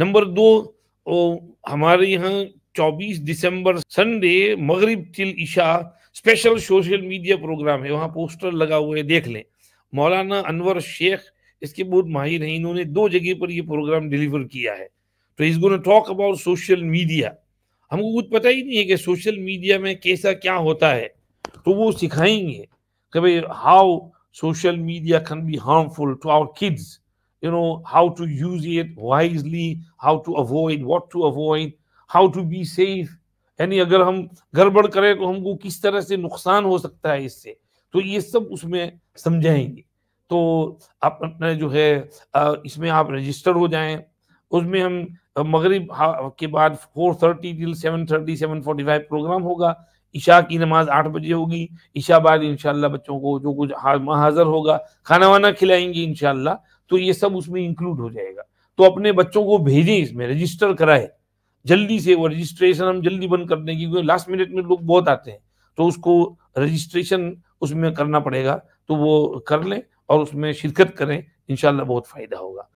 number दो हमारे यहाँ 24 दिसंबर संडे मगरिब तिल ईशा स्पेशल सोशल मीडिया प्रोग्राम है वहाँ पोस्टर लगा हुआ है देख लें मौलाना अनवर शेख इसके बहुत माहिर हैं इन्होंने दो जगह पर यह प्रोग्राम डिलीवर किया है तो इस gonna talk about social media हमको कुछ पता ही नहीं है कि सोशल मीडिया में कैसा क्या होता है तो वो सिखाएंगे कि भाई how social media can be harmful to our kids you know how to use it wisely how to avoid what to avoid how to be safe यानी अगर हम गड़बड़ करें तो हमको किस तरह से नुकसान हो सकता है इससे तो ये सब उसमें समझाएंगे तो आप अपना जो है इसमें आप रजिस्टर हो जाएं उसमें हम मगरिब हाँ, के बाद 4:30 थर्टी टिल 7:30 7:45 प्रोग्राम होगा ईशा की नमाज आठ बजे होगी ईशा बाद इनशाला बच्चों को जो कुछ हाजिर होगा खाना वाना खिलाएंगे इनशाला तो ये सब उसमें इंक्लूड हो जाएगा तो अपने बच्चों को भेजें इसमें रजिस्टर कराए जल्दी से वो रजिस्ट्रेशन हम जल्दी बंद कर देंगे क्योंकि लास्ट मिनट में लोग बहुत आते हैं तो उसको रजिस्ट्रेशन उसमें करना पड़ेगा तो वो कर लें और उसमें शिरकत करें इनशाला बहुत फ़ायदा होगा